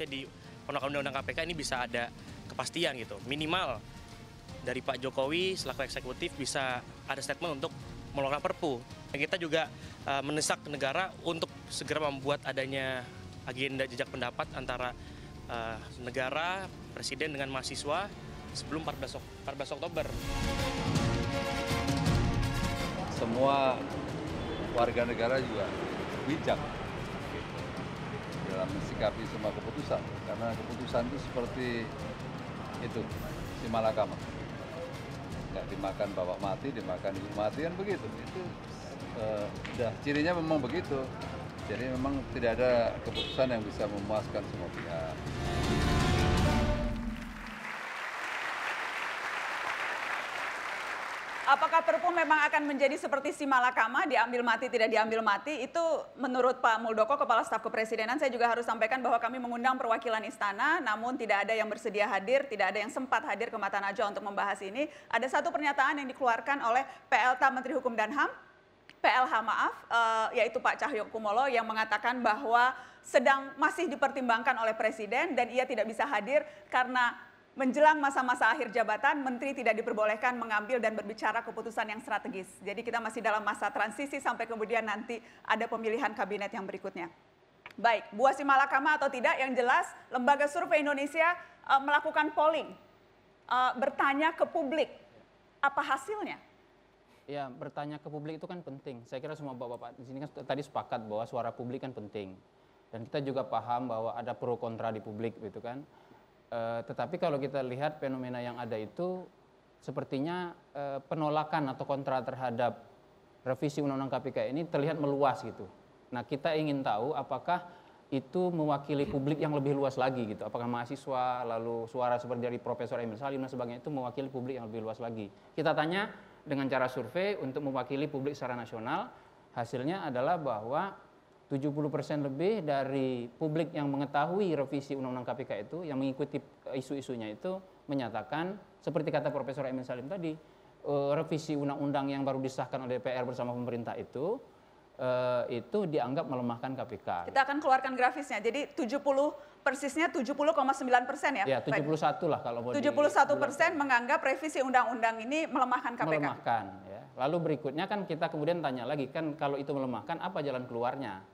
harusnya di penolakan undang-undang KPK ini bisa ada kepastian gitu. Minimal dari Pak Jokowi selaku eksekutif bisa ada statement untuk mengeluarkan Perpu. Kita juga uh, mendesak negara untuk segera membuat adanya agenda jejak pendapat antara uh, negara, presiden dengan mahasiswa sebelum 14, 14 Oktober. Semua warga negara juga bijak dalam mensikapi semua keputusan karena keputusan itu seperti itu si malakama nggak dimakan bawa mati dimakan ibu mati kan begitu itu dah eh, udah cirinya memang begitu jadi memang tidak ada keputusan yang bisa memuaskan semua pihak apakah Perpu memang akan menjadi seperti si Malakama diambil mati tidak diambil mati itu menurut Pak Muldoko Kepala Staf Kepresidenan saya juga harus sampaikan bahwa kami mengundang perwakilan istana namun tidak ada yang bersedia hadir, tidak ada yang sempat hadir ke mata najwa untuk membahas ini. Ada satu pernyataan yang dikeluarkan oleh PLT Menteri Hukum dan HAM PLH maaf, uh, yaitu Pak Cahyo Kumolo yang mengatakan bahwa sedang masih dipertimbangkan oleh Presiden dan ia tidak bisa hadir karena menjelang masa-masa akhir jabatan, menteri tidak diperbolehkan mengambil dan berbicara keputusan yang strategis. Jadi kita masih dalam masa transisi sampai kemudian nanti ada pemilihan kabinet yang berikutnya. Baik, buah si atau tidak, yang jelas lembaga survei Indonesia uh, melakukan polling, uh, bertanya ke publik, apa hasilnya? Ya, bertanya ke publik itu kan penting. Saya kira semua bapak-bapak di sini kan tadi sepakat bahwa suara publik kan penting. Dan kita juga paham bahwa ada pro kontra di publik gitu kan. Eh, tetapi kalau kita lihat fenomena yang ada itu sepertinya uh, penolakan atau kontra terhadap revisi undang-undang KPK ini terlihat meluas gitu. Nah, kita ingin tahu apakah itu mewakili publik yang lebih luas lagi gitu. Apakah mahasiswa lalu suara seperti dari Profesor Emil Salim dan sebagainya itu mewakili publik yang lebih luas lagi. Kita tanya dengan cara survei untuk mewakili publik secara nasional, hasilnya adalah bahwa 70% lebih dari publik yang mengetahui revisi Undang-Undang KPK itu, yang mengikuti isu-isunya itu menyatakan seperti kata Profesor Emil Salim tadi, eh, revisi Undang-Undang yang baru disahkan oleh DPR bersama pemerintah itu eh, itu dianggap melemahkan KPK. Kita akan keluarkan grafisnya. Jadi 70 persisnya 70,9 persen ya? Ya 71 lah kalau mau 71 persen menganggap revisi undang-undang ini melemahkan KPK. Melemahkan ya. Lalu berikutnya kan kita kemudian tanya lagi kan kalau itu melemahkan apa jalan keluarnya?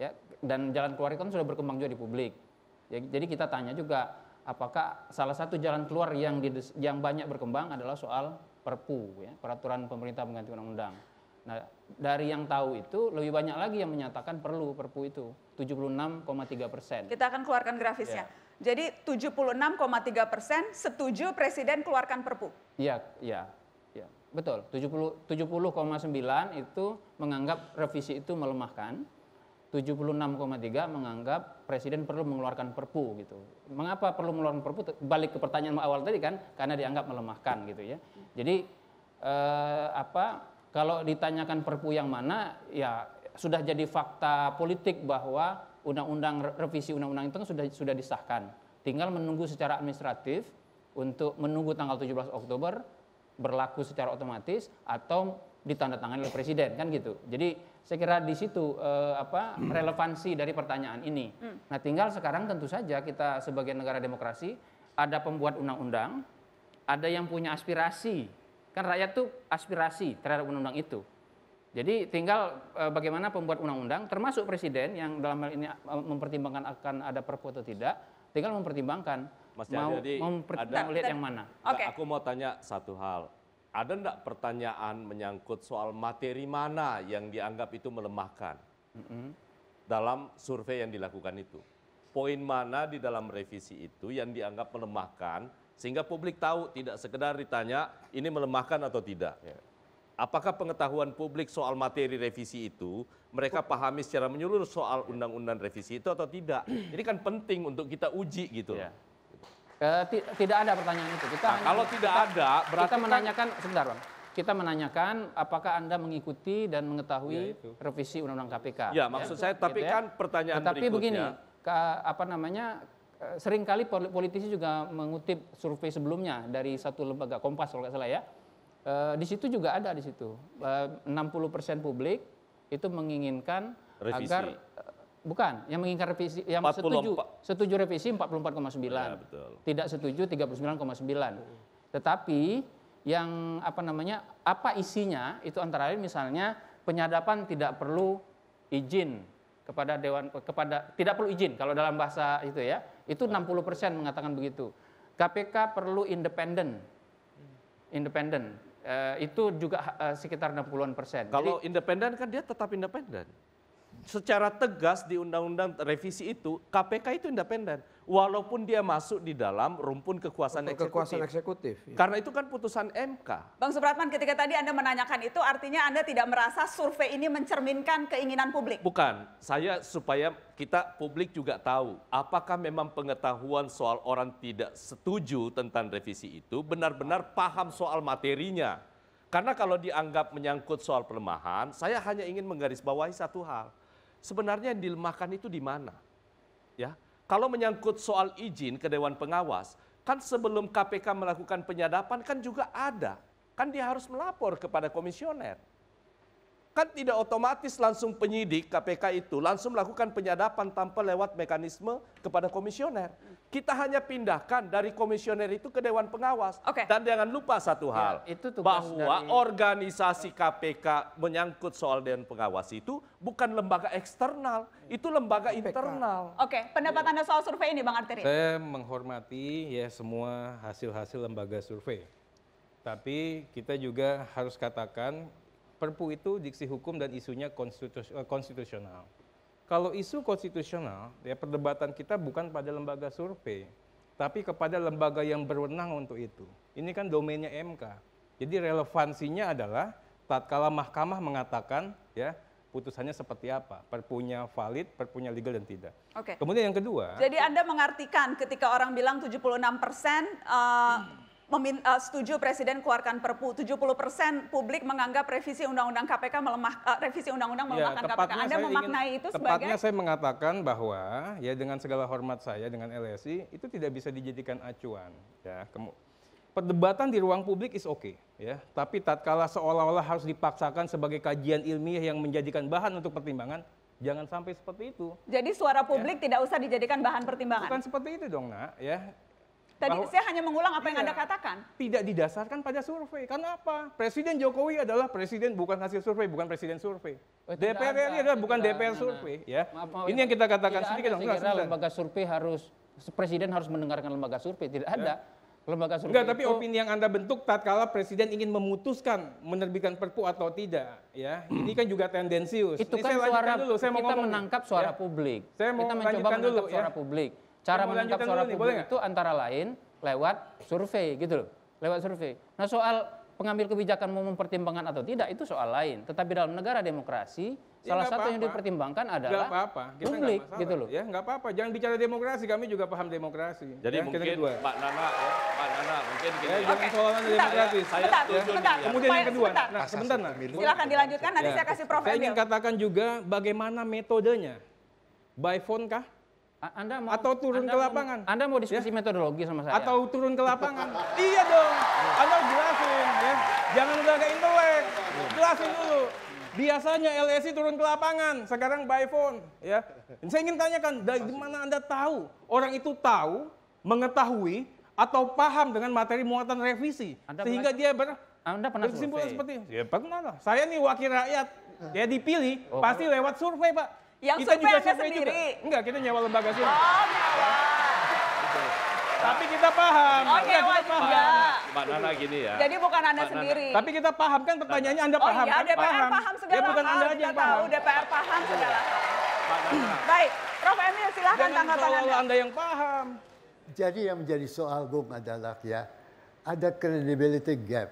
ya dan jalan keluar itu kan sudah berkembang juga di publik ya, jadi kita tanya juga apakah salah satu jalan keluar yang di, yang banyak berkembang adalah soal perpu ya peraturan pemerintah mengganti undang-undang nah dari yang tahu itu lebih banyak lagi yang menyatakan perlu perpu itu 76,3 persen kita akan keluarkan grafisnya ya. Jadi 76,3 persen setuju presiden keluarkan Perpu. Iya, iya, iya, betul. 70,9 70, itu menganggap revisi itu melemahkan. 76,3 menganggap presiden perlu mengeluarkan perpu gitu. Mengapa perlu mengeluarkan perpu? Balik ke pertanyaan awal tadi kan, karena dianggap melemahkan gitu ya. Jadi eh, apa? Kalau ditanyakan perpu yang mana, ya sudah jadi fakta politik bahwa undang-undang revisi undang-undang itu kan sudah sudah disahkan. Tinggal menunggu secara administratif untuk menunggu tanggal 17 Oktober berlaku secara otomatis atau ditandatangani oleh presiden kan gitu. Jadi saya kira di situ eh, apa relevansi dari pertanyaan ini. Hmm. Nah, tinggal sekarang tentu saja kita sebagai negara demokrasi ada pembuat undang-undang, ada yang punya aspirasi. Kan rakyat tuh aspirasi terhadap undang-undang itu. Jadi tinggal eh, bagaimana pembuat undang-undang termasuk presiden yang dalam hal ini eh, mempertimbangkan akan ada perpu atau tidak, tinggal mempertimbangkan Mas mau, jadi, mau mempertimbangkan ada, nah, yang mana. Okay. Aku mau tanya satu hal ada enggak pertanyaan menyangkut soal materi mana yang dianggap itu melemahkan mm -hmm. dalam survei yang dilakukan itu? Poin mana di dalam revisi itu yang dianggap melemahkan sehingga publik tahu tidak sekedar ditanya ini melemahkan atau tidak. Yeah. Apakah pengetahuan publik soal materi revisi itu mereka pahami secara menyeluruh soal ya. undang-undang revisi itu atau tidak? Ini kan penting untuk kita uji gitu. Yeah. Eh, tidak ada pertanyaan itu. Kita nah, hanya, kalau tidak kita, ada, berarti kita kan menanyakan kan... sebentar, Bang. Kita menanyakan apakah Anda mengikuti dan mengetahui ya, revisi Undang-Undang KPK. Ya, maksud ya. saya tapi gitu, ya. kan ya. pertanyaan tapi berikutnya. begini, ke, apa namanya? E, seringkali politisi juga mengutip survei sebelumnya dari satu lembaga Kompas kalau nggak salah ya. E, di situ juga ada di situ. E, 60% publik itu menginginkan Revisi. agar e, Bukan, yang mengingkar revisi yang 44. setuju setuju revisi 44,9. Ya, Tidak setuju 39,9. Tetapi yang apa namanya? apa isinya itu antara lain misalnya penyadapan tidak perlu izin kepada dewan kepada tidak perlu izin kalau dalam bahasa itu ya. Itu 60% iya. mengatakan begitu. KPK perlu independen. Independen. Uh, itu juga uh, sekitar 60-an persen. Kalau independen kan dia tetap independen secara tegas di undang-undang revisi itu KPK itu independen walaupun dia masuk di dalam rumpun kekuasaan eksekutif. Kekuasaan eksekutif. Ya. Karena itu kan putusan MK. Bang Supratman ketika tadi Anda menanyakan itu artinya Anda tidak merasa survei ini mencerminkan keinginan publik. Bukan, saya supaya kita publik juga tahu apakah memang pengetahuan soal orang tidak setuju tentang revisi itu benar-benar paham soal materinya. Karena kalau dianggap menyangkut soal pelemahan, saya hanya ingin menggarisbawahi satu hal sebenarnya yang dilemahkan itu di mana? Ya, kalau menyangkut soal izin ke Dewan Pengawas, kan sebelum KPK melakukan penyadapan kan juga ada, kan dia harus melapor kepada komisioner. Kan tidak otomatis langsung penyidik KPK itu langsung melakukan penyadapan tanpa lewat mekanisme kepada komisioner. Kita hanya pindahkan dari komisioner itu ke dewan pengawas. Okay. Dan jangan lupa satu ya, hal ya, itu bahwa dari... organisasi KPK menyangkut soal dewan pengawas itu bukan lembaga eksternal, itu lembaga KPK. internal. Oke, okay. pendapat iya. Anda soal survei ini Bang Arteri? Saya menghormati ya semua hasil-hasil lembaga survei. Tapi kita juga harus katakan Perpu itu diksi hukum dan isunya eh, konstitusional. Kalau isu konstitusional, ya perdebatan kita bukan pada lembaga survei, tapi kepada lembaga yang berwenang untuk itu. Ini kan domainnya MK. Jadi relevansinya adalah tatkala mahkamah mengatakan ya putusannya seperti apa, perpunya valid, perpunya legal dan tidak. Oke. Kemudian yang kedua. Jadi Anda mengartikan ketika orang bilang 76 persen uh, hmm meminta, eh, setuju Presiden keluarkan Perpu. 70% persen publik menganggap revisi Undang-Undang KPK melemah uh, revisi Undang-Undang ya, melemahkan ya, KPK. Anda memaknai ingin, itu sebagai Tepatnya saya mengatakan bahwa ya dengan segala hormat saya dengan LSI itu tidak bisa dijadikan acuan ya. Kemu Perdebatan di ruang publik is oke okay, ya, tapi tatkala seolah-olah harus dipaksakan sebagai kajian ilmiah yang menjadikan bahan untuk pertimbangan, Jangan sampai seperti itu. Jadi suara ya. publik ya. tidak usah dijadikan bahan pertimbangan. Bukan seperti itu dong, Nak, ya. Tadi bahwa, saya hanya mengulang apa iya, yang Anda katakan. Tidak didasarkan pada survei. Karena apa? Presiden Jokowi adalah presiden bukan hasil survei, bukan presiden survei. Oh, DPR ini adalah bukan tidak DPR survei, ya. Maaf, ini ya. yang kita katakan sedikit dong. Saya lembaga survei harus presiden harus mendengarkan lembaga survei, tidak ya. ada. Lembaga survei. Enggak, tapi opini yang Anda bentuk tatkala presiden ingin memutuskan menerbitkan Perpu atau tidak, ya. Ini kan juga tendensius. Itu kan saya suara dulu, saya mau kita mau menangkap suara ya. publik. Saya mau kita mencoba menangkap dulu, suara ya. publik Cara menangkap suara publik boleh itu antara lain lewat survei gitu loh. Lewat survei. Nah, soal pengambil kebijakan mau mempertimbangkan atau tidak itu soal lain. Tetapi dalam negara demokrasi ya, salah satu apa -apa. yang dipertimbangkan adalah gak apa -apa. Kita publik gak masalah. gitu loh. Ya, nggak apa-apa. Jangan bicara demokrasi, kami juga paham demokrasi. Jadi ya, mungkin kedua. Pak Nana ya, Pak Nana mungkin gini. Ya, ya. jangan okay. soalan demokrasi. Saya sebentar, ya. sebentar. Kemudian yang kedua. Sebentar. Nah, sebentar nah. Silakan dilanjutkan nanti ya. saya kasih Prof. Saya ingin katakan juga bagaimana metodenya. By phone kah? Anda mau atau turun anda ke lapangan? Mau, anda mau diskusi ya? metodologi sama saya? Atau turun ke lapangan? iya dong. Anda jelasin ya. Jangan udah ada intelek. Jelasin dulu. Biasanya LSI turun ke lapangan, sekarang by phone ya. Saya ingin tanyakan dari mana Anda tahu? Orang itu tahu, mengetahui atau paham dengan materi muatan revisi anda sehingga pernah, dia ber Anda pernah berkesimpulan survei. seperti ya pernah Saya nih wakil rakyat ya. Dia dipilih oh. pasti lewat survei, Pak. Yang kita juga survei sendiri. Juga. Enggak, kita nyawa lembaga survei. Oh, nyawa. Tapi kita paham. Oh, nyawa kita juga. paham. Mbak Nana gini ya. Jadi bukan Anda sendiri. Tapi kita paham kan pertanyaannya Anda paham. Oh iya, DPR paham, paham ya, segala Ya, bukan Anda aja yang paham. Tahu, DPR paham segala iya. hal. Baik, Prof. Emil silahkan tanggapan Anda. Anda yang paham. Jadi yang menjadi soal Bung adalah ya, ada credibility gap.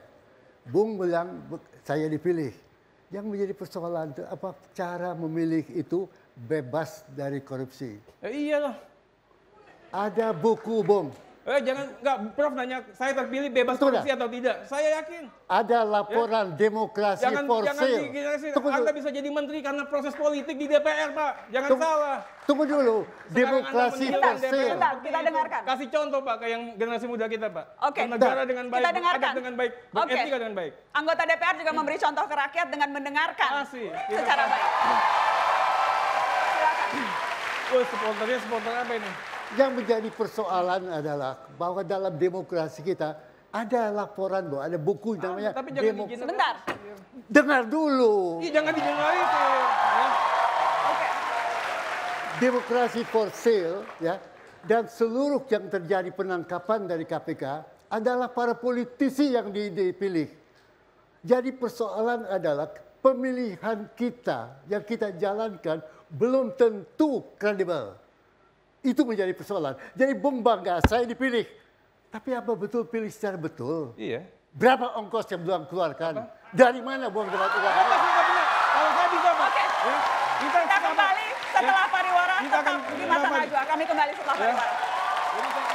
Bung bilang saya dipilih. Yang menjadi persoalan itu apa cara memilih itu bebas dari korupsi. Eh, iyalah. Ada buku bom. Eh jangan nggak Prof nanya saya terpilih bebas Betul korupsi atau tidak. Saya yakin. Ada laporan ya? demokrasi jangan, for jangan sale. Jangan tunggu Anda bisa jadi menteri karena proses politik di DPR, Pak. Jangan tunggu, salah. Tunggu dulu. Sekarang demokrasi for sale. Kita, kita dengarkan. Kasih contoh Pak ke yang generasi muda kita, Pak. Oke. Okay. Negara dengan baik, kita dengarkan. dengan baik, okay. dengan baik. Anggota DPR juga memberi contoh ke rakyat dengan mendengarkan. Kasih. Secara baik. Oh, spontannya spontan apa ini? Yang menjadi persoalan adalah bahwa dalam demokrasi kita ada laporan bahwa ada buku namanya tapi jangan Sebentar. Dengar dulu. Iya, jangan itu. Ya. Demokrasi for sale ya dan seluruh yang terjadi penangkapan dari KPK adalah para politisi yang dipilih. Jadi persoalan adalah pemilihan kita yang kita jalankan belum tentu kredibel. Itu menjadi persoalan. Jadi Bung Bangga, saya dipilih. Tapi apa betul pilih secara betul? Iya. Berapa ongkos yang belum keluarkan? Apa? Dari mana buang dapat uang? Kalau saya bisa, Pak. Okay. Ya, kita, kembali setelah ya. pariwara. tetap di mata Najwa. Kami kembali setelah ya. pariwara.